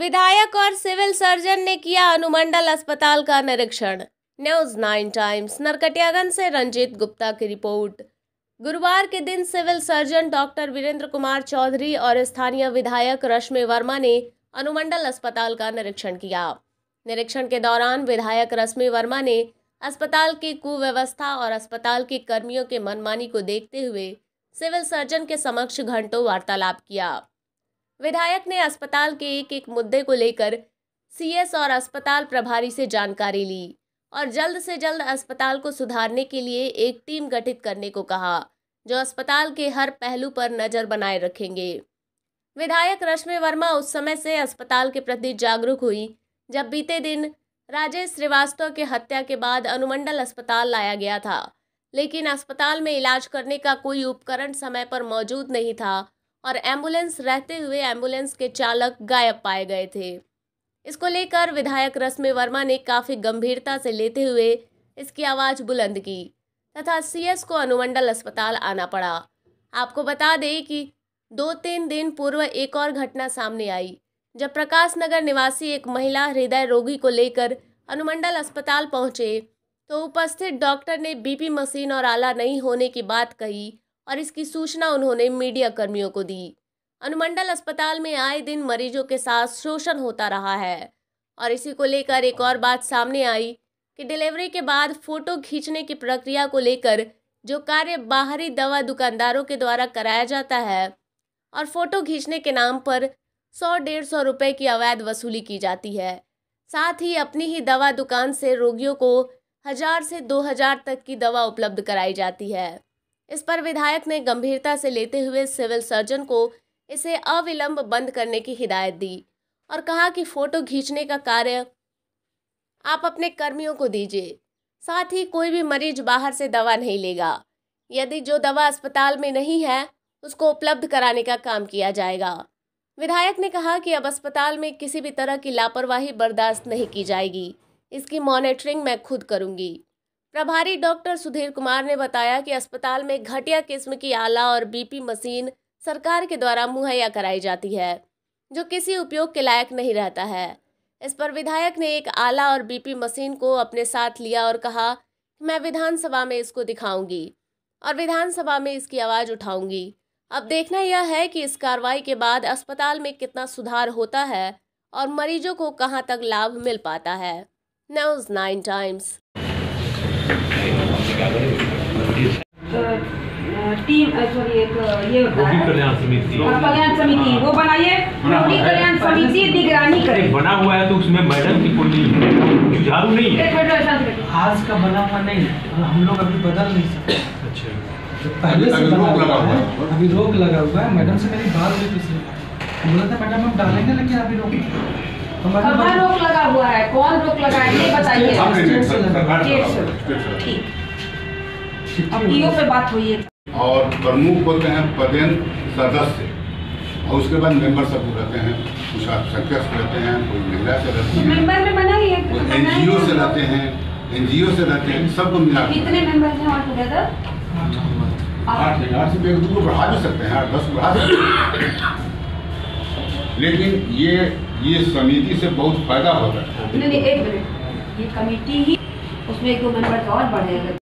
विधायक और civil surgeon ने किया अनुमंडल अस्पताल का निरीक्षण न्यूज नाइन टाइम्स नरकटियागंज से रंजीत गुप्ता की रिपोर्ट गुरुवार के दिन civil surgeon doctor Virendra Kumar Chaudhary और स्थानीय विधायक रश्मि वर्मा ने अनुमंडल अस्पताल का निरीक्षण किया निरीक्षण के दौरान विधायक रश्मि वर्मा ने अस्पताल की कुव्यवस्था और अस्पताल के कर्मियों के मनमानी को देखते हुए सिविल सर्जन के समक्ष घंटों वार्तालाप किया विधायक ने अस्पताल के एक एक मुद्दे को लेकर सीएस और अस्पताल प्रभारी से जानकारी ली और जल्द से जल्द अस्पताल को सुधारने के लिए एक टीम गठित करने को कहा जो अस्पताल के हर पहलू पर नज़र बनाए रखेंगे विधायक रश्मि वर्मा उस समय से अस्पताल के प्रति जागरूक हुई जब बीते दिन राजेश श्रीवास्तव के हत्या के बाद अनुमंडल अस्पताल लाया गया था लेकिन अस्पताल में इलाज करने का कोई उपकरण समय पर मौजूद नहीं था और एम्बुलेंस रहते हुए एम्बुलेंस के चालक गायब पाए गए थे इसको लेकर विधायक रश्मि वर्मा ने काफ़ी गंभीरता से लेते हुए इसकी आवाज़ बुलंद की तथा सीएस को अनुमंडल अस्पताल आना पड़ा आपको बता दें कि दो तीन दिन पूर्व एक और घटना सामने आई जब प्रकाश नगर निवासी एक महिला हृदय रोगी को लेकर अनुमंडल अस्पताल पहुंचे तो उपस्थित डॉक्टर ने बीपी मशीन और आला नहीं होने की बात कही और इसकी सूचना उन्होंने मीडिया कर्मियों को दी अनुमंडल अस्पताल में आए दिन मरीजों के साथ शोषण होता रहा है और इसी को लेकर एक और बात सामने आई कि डिलीवरी के बाद फोटो खींचने की प्रक्रिया को लेकर जो कार्य बाहरी दवा दुकानदारों के द्वारा कराया जाता है और फोटो खींचने के नाम पर सौ डेढ़ सौ रुपये की अवैध वसूली की जाती है साथ ही अपनी ही दवा दुकान से रोगियों को हजार से दो हजार तक की दवा उपलब्ध कराई जाती है इस पर विधायक ने गंभीरता से लेते हुए सिविल सर्जन को इसे अविलंब बंद करने की हिदायत दी और कहा कि फोटो खींचने का कार्य आप अपने कर्मियों को दीजिए साथ ही कोई भी मरीज बाहर से दवा नहीं लेगा यदि जो दवा अस्पताल में नहीं है उसको उपलब्ध कराने का काम किया जाएगा विधायक ने कहा कि अब अस्पताल में किसी भी तरह की लापरवाही बर्दाश्त नहीं की जाएगी इसकी मॉनिटरिंग मैं खुद करूंगी प्रभारी डॉक्टर सुधीर कुमार ने बताया कि अस्पताल में घटिया किस्म की आला और बीपी मशीन सरकार के द्वारा मुहैया कराई जाती है जो किसी उपयोग के लायक नहीं रहता है इस पर विधायक ने एक आला और बीपी मशीन को अपने साथ लिया और कहा मैं विधानसभा में इसको दिखाऊंगी और विधानसभा में इसकी आवाज़ उठाऊंगी अब देखना यह है कि इस कार्रवाई के बाद अस्पताल में कितना सुधार होता है और मरीजों को कहाँ तक लाभ मिल पाता है news nine times team sorry एक ये कल्याण समिति कल्याण समिति वो बनाइए कल्याण समिति निगरानी करे बना हुआ है तो उसमें मैडम की नहीं है आज का बना हुआ नहीं हम लोग अभी बदल नहीं सकते अच्छा पहले से रोक लगा हुआ है अभी रोक लगा हुआ है मैडम से मेरी बात हुई पिछली बोला था मैडम हम डालेंगे लेकिन अभी रोक तो रोक लगा हुआ है कौन रोक लगा है ये बताइए ईओ पे बात हुई है और प्रमुख होते हैं पदेन सदस्य और उसके बाद मेंबर सब रहते हैं कुछ अल्पसंख्यक रहते हैं कोई महिला से रहते तो हैं मेंबर में बना ही है कोई एनजीओ तो से रहते हैं एन जी ओ से रहते हैं सबको मिला कितने मेंबर्स हैं आठ से एक को बढ़ा भी सकते हैं आठ दस बढ़ा सकते हैं लेकिन ये ये समिति से बहुत फायदा होता है नहीं नहीं एक मिनट ये कमेटी ही उसमें एक दो मेंबर और बढ़ेगा